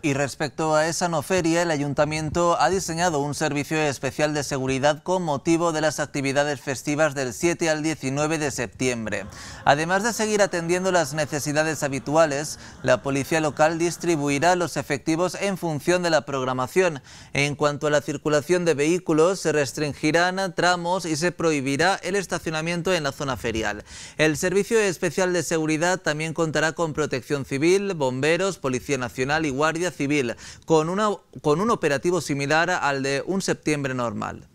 Y respecto a esa no feria, el ayuntamiento ha diseñado un servicio especial de seguridad con motivo de las actividades festivas del 7 al 19 de septiembre. Además de seguir atendiendo las necesidades habituales, la policía local distribuirá los efectivos en función de la programación. En cuanto a la circulación de vehículos, se restringirán tramos y se prohibirá el estacionamiento en la zona ferial. El servicio especial de seguridad también contará con protección civil, bomberos, policía nacional y guardias Civil, con, una, con un operativo similar al de un septiembre normal.